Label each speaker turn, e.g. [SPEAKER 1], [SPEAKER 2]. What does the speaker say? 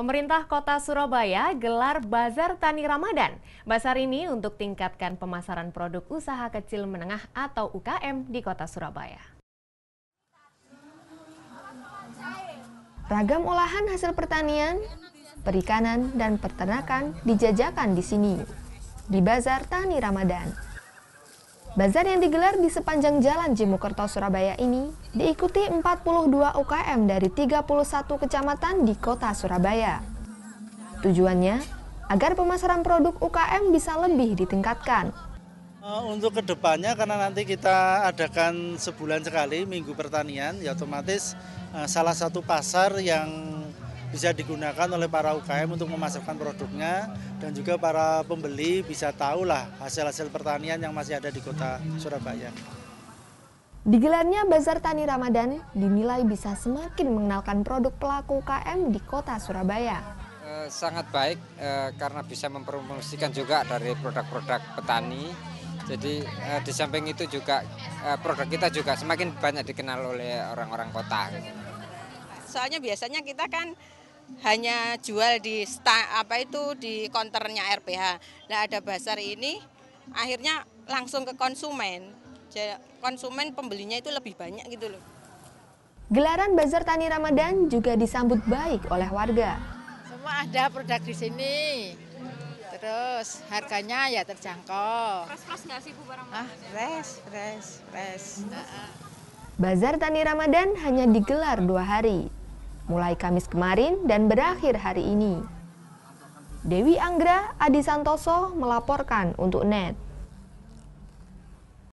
[SPEAKER 1] Pemerintah Kota Surabaya gelar Bazar Tani Ramadan. Bazar ini untuk tingkatkan pemasaran produk usaha kecil menengah atau UKM di Kota Surabaya. Ragam olahan hasil pertanian, perikanan, dan peternakan dijajakan di sini, di Bazar Tani Ramadan. Bazar yang digelar di sepanjang Jalan Jimukerto Surabaya ini diikuti 42 UKM dari 31 kecamatan di kota Surabaya. Tujuannya agar pemasaran produk UKM bisa lebih ditingkatkan.
[SPEAKER 2] Eh, untuk kedepannya karena nanti kita adakan sebulan sekali Minggu Pertanian, ya otomatis eh, salah satu pasar yang bisa digunakan oleh para UKM untuk memasarkan produknya dan juga para pembeli bisa tahulah hasil-hasil pertanian yang masih ada di kota Surabaya.
[SPEAKER 1] Digelarnya Bazar Tani Ramadan dinilai bisa semakin mengenalkan produk pelaku UKM di kota Surabaya.
[SPEAKER 2] Eh, sangat baik eh, karena bisa mempromosikan juga dari produk-produk petani. Jadi eh, di samping itu juga produk kita juga semakin banyak dikenal oleh orang-orang kota
[SPEAKER 3] soalnya biasanya kita kan hanya jual di apa itu di konternya RPH. Nah ada bazar ini akhirnya langsung ke konsumen. Konsumen pembelinya itu lebih banyak gitu loh.
[SPEAKER 1] Gelaran Bazar Tani Ramadan juga disambut baik oleh warga.
[SPEAKER 3] Semua ada produk di sini. Terus harganya ya terjangkau. Fresh-fresh nggak sih Bu barang Ah, fresh, fresh, fresh.
[SPEAKER 1] Bazar Tani Ramadan hanya digelar dua hari, mulai Kamis kemarin dan berakhir hari ini. Dewi Anggra Adi Santoso melaporkan untuk NET.